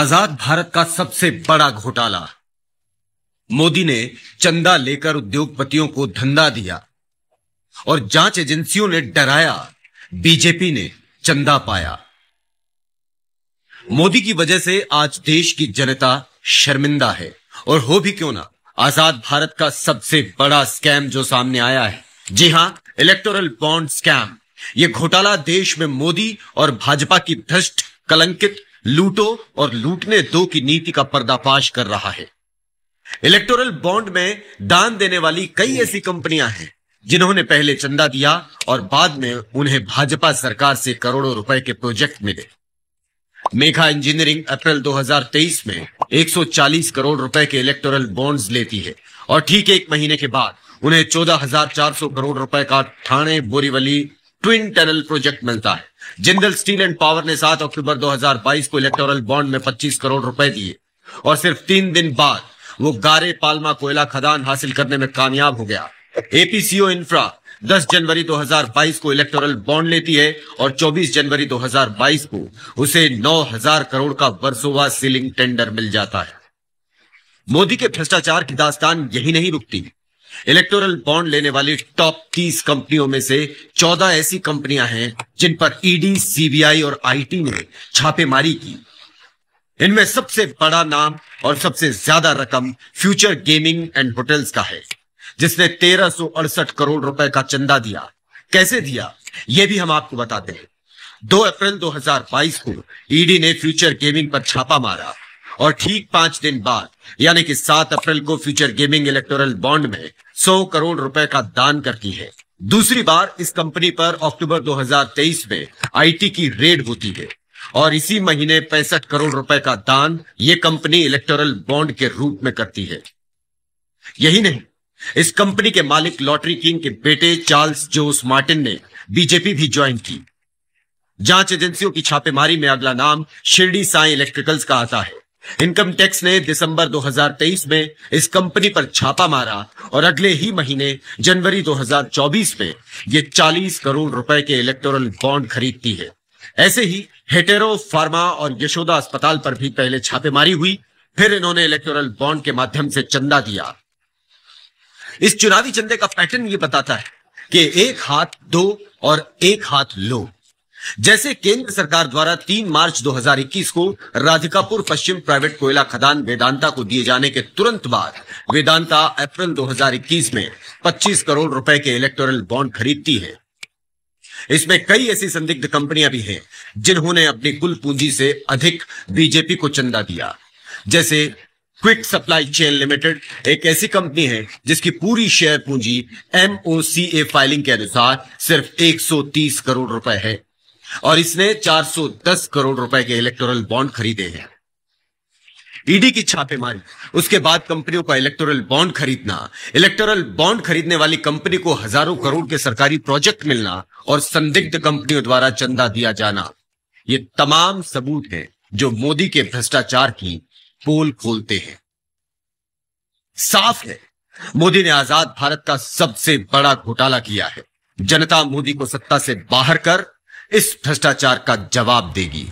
आजाद भारत का सबसे बड़ा घोटाला मोदी ने चंदा लेकर उद्योगपतियों को धंधा दिया और जांच एजेंसियों ने डराया बीजेपी ने चंदा पाया मोदी की वजह से आज देश की जनता शर्मिंदा है और हो भी क्यों ना आजाद भारत का सबसे बड़ा स्कैम जो सामने आया है जी हां इलेक्टोरल बॉन्ड स्कैम यह घोटाला देश में मोदी और भाजपा की भ्रष्ट कलंकित लूटो और लूटने दो की नीति का पर्दाफाश कर रहा है इलेक्टोरल बॉन्ड में दान देने वाली कई ऐसी कंपनियां हैं जिन्होंने पहले चंदा दिया और बाद में उन्हें भाजपा सरकार से करोड़ों रुपए के प्रोजेक्ट मिले मेघा इंजीनियरिंग अप्रैल 2023 में 140 करोड़ रुपए के इलेक्टोरल बॉन्ड्स लेती है और ठीक एक महीने के बाद उन्हें 14,400 करोड़ रुपए का Thane Borivali twin tunnel project मिलता है जिंदल स्टील एंड पावर ने 7 अक्टूबर 2022 को इलेक्टोरल बॉन्ड में 25 करोड़ रुपए दिए और सिर्फ तीन दिन बाद वो गारे पालमा कोयला खदान हासिल करने में कामयाब हो गया एपीसीओ इंफ्रा 10 जनवरी 2022 को इलेक्टोरल बॉन्ड लेती है और 24 जनवरी 2022 को उसे 9000 करोड़ का वर्सोवा सीलिंग टेंडर मिल जाता है मोदी के भ्रष्टाचार की दास्तान यही नहीं रुकती इलेक्टोरल बॉन्ड लेने वाली टॉप तीस कंपनियों में से चौदह ऐसी कंपनियां हैं जिन पर ईडी e सीबीआई और आईटी ने छापेमारी की इनमें सबसे बड़ा नाम और सबसे ज्यादा रकम फ्यूचर गेमिंग एंड होटल्स का है जिसने तेरह करोड़ रुपए का चंदा दिया कैसे दिया यह भी हम आपको बताते हैं 2 अप्रैल 2022 को ईडी e ने फ्यूचर गेमिंग पर छापा मारा और ठीक पांच दिन बाद यानी कि सात अप्रैल को फ्यूचर गेमिंग इलेक्टोरल बॉन्ड में सौ करोड़ रुपए का दान करती है दूसरी बार इस कंपनी पर अक्टूबर 2023 में आईटी की रेड होती है और इसी महीने पैंसठ करोड़ रुपए का दान ये कंपनी इलेक्टोरल बॉन्ड के रूप में करती है यही नहीं इस कंपनी के मालिक लॉटरी किंग के बेटे चार्ल्स जोस मार्टिन ने बीजेपी भी ज्वाइन की जांच एजेंसियों की छापेमारी में अगला नाम शिरडी साई इलेक्ट्रिकल्स का आता है इनकम टैक्स ने दिसंबर 2023 में इस कंपनी पर छापा मारा और अगले ही महीने जनवरी 2024 में ये 40 करोड़ रुपए के इलेक्टोरल बॉन्ड खरीदती है ऐसे ही हेटेरो फार्मा और यशोदा अस्पताल पर भी पहले छापेमारी हुई फिर इन्होंने इलेक्टोरल बॉन्ड के माध्यम से चंदा दिया इस चुनावी चंदे का पैटर्न ये बताता है कि एक हाथ दो और एक हाथ लो जैसे केंद्र सरकार द्वारा 3 मार्च 2021 को राधिकापुर पश्चिम प्राइवेट कोयला खदान वेदांता को दिए जाने के तुरंत बाद वेदांता अप्रैल 2021 में 25 करोड़ रुपए के इलेक्टोरल बॉन्ड खरीदती है इसमें कई ऐसी संदिग्ध कंपनियां भी हैं जिन्होंने अपनी कुल पूंजी से अधिक बीजेपी को चंदा दिया जैसे क्विक सप्लाई चेन लिमिटेड एक ऐसी कंपनी है जिसकी पूरी शेयर पूंजी एमओसीए फाइलिंग के अनुसार सिर्फ 130 करोड़ रुपए है और इसने 410 करोड़ रुपए के इलेक्टोरल बॉन्ड खरीदे हैं ईडी की छापेमारी उसके बाद कंपनियों का इलेक्टोरल बॉन्ड खरीदना इलेक्टोरल बॉन्ड खरीदने वाली कंपनी को हजारों करोड़ के सरकारी प्रोजेक्ट मिलना और संदिग्ध कंपनियों द्वारा चंदा दिया जाना ये तमाम सबूत हैं जो मोदी के भ्रष्टाचार की पोल खोलते हैं साफ है मोदी ने आजाद भारत का सबसे बड़ा घोटाला किया है जनता मोदी को सत्ता से बाहर कर इस भ्रष्टाचार का जवाब देगी